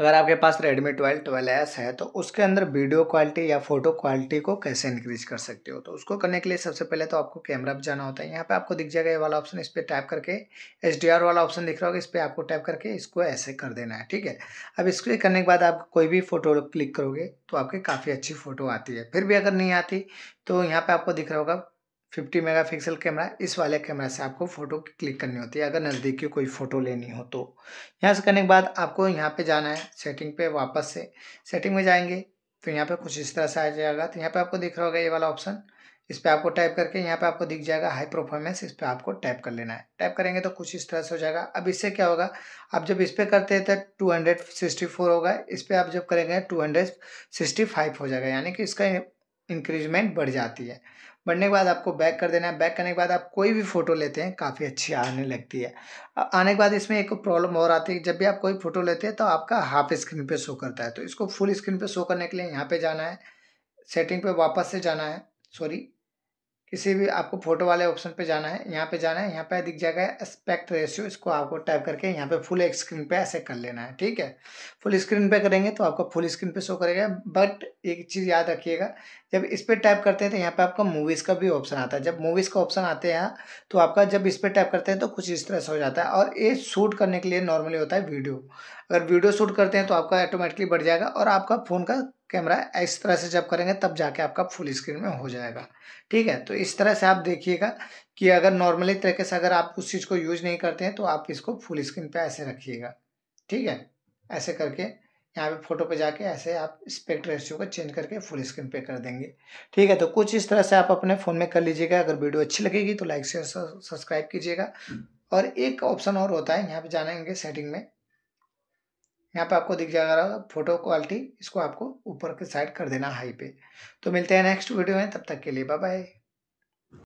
अगर आपके पास Redmi 12 12s S है तो उसके अंदर वीडियो क्वालिटी या फोटो क्वालिटी को कैसे इंक्रीज कर सकते हो तो उसको करने के लिए सबसे पहले तो आपको कैमरा पर जाना होता है यहाँ पे आपको दिख जाएगा ये वाला ऑप्शन इस पर टाइप करके एच वाला ऑप्शन दिख रहा होगा इस पर आपको टाइप करके इसको ऐसे कर देना है ठीक है अब इसको करने के बाद आप कोई भी फोटो क्लिक करोगे तो आपकी काफ़ी अच्छी फोटो आती है फिर भी अगर नहीं आती तो यहाँ पर आपको दिख रहा होगा 50 मेगापिक्सल कैमरा इस वाले कैमरा से आपको फ़ोटो क्लिक करनी होती है अगर नज़दीकी कोई फ़ोटो लेनी हो तो यहाँ से करने के बाद आपको यहाँ पे जाना है सेटिंग पे वापस से सेटिंग में जाएंगे तो यहाँ पे कुछ इस तरह से आ जाएगा तो यहाँ पे आपको दिख रहा होगा ये वाला ऑप्शन इस पर आपको टाइप करके यहाँ पर आपको दिख जाएगा हाई परफॉर्मेंस इस पर आपको टाइप कर लेना है टाइप करेंगे तो कुछ इस तरह से हो जाएगा अब इससे क्या होगा आप जब इस पर करते हैं तो टू हंड्रेड सिक्सटी फोर होगा इस पर आप जब करेंगे टू हंड्रेड सिक्सटी फाइव हो जाएगा यानी कि इसका इंक्रीजमेंट बढ़ जाती है बढ़ने के बाद आपको बैक कर देना है बैक करने के बाद आप कोई भी फ़ोटो लेते हैं काफ़ी अच्छी आने लगती है आने के बाद इसमें एक प्रॉब्लम और आती है जब भी आप कोई फ़ोटो लेते हैं तो आपका हाफ स्क्रीन पे शो करता है तो इसको फुल स्क्रीन पे शो करने के लिए यहाँ पे जाना है सेटिंग पे वापस से जाना है सॉरी किसी भी आपको फोटो वाले ऑप्शन पे जाना है यहाँ पे जाना है यहाँ पे दिख जाएगा एस्पेक्ट रेशियो इसको आपको टाइप करके यहाँ पे फुल एक स्क्रीन पे ऐसे कर लेना है ठीक है फुल स्क्रीन पे करेंगे तो आपका फुल स्क्रीन पे शो करेगा बट एक चीज़ याद रखिएगा जब इस पर टाइप करते हैं तो यहाँ पे आपका मूवीज़ का भी ऑप्शन आता है जब मूवीज़ का ऑप्शन आते हैं तो आपका जब इस पर टाइप करते हैं तो कुछ इस तरह से हो जाता है और ये शूट करने के लिए नॉर्मली होता है वीडियो अगर वीडियो शूट करते हैं तो आपका ऑटोमेटिकली बढ़ जाएगा और आपका फ़ोन का कैमरा इस तरह से जब करेंगे तब जाके आपका फुल स्क्रीन में हो जाएगा ठीक है तो इस तरह से आप देखिएगा कि अगर नॉर्मली तरीके से अगर आप उस चीज़ को यूज नहीं करते हैं तो आप इसको फुल स्क्रीन पे ऐसे रखिएगा ठीक है ऐसे करके यहाँ पे फोटो पे जाके ऐसे आप स्पेक्ट रेशियो को चेंज करके फुल स्क्रीन पे कर देंगे ठीक है तो कुछ इस तरह से आप अपने फ़ोन में कर लीजिएगा अगर वीडियो अच्छी लगेगी तो लाइक शेयर सब्सक्राइब कीजिएगा और एक ऑप्शन और होता है यहाँ पे जानेंगे सेटिंग में यहाँ पे आपको दिख जाएगा फोटो क्वालिटी इसको आपको ऊपर के साइड कर देना हाई पे तो मिलते हैं नेक्स्ट वीडियो में तब तक के लिए बाय बाय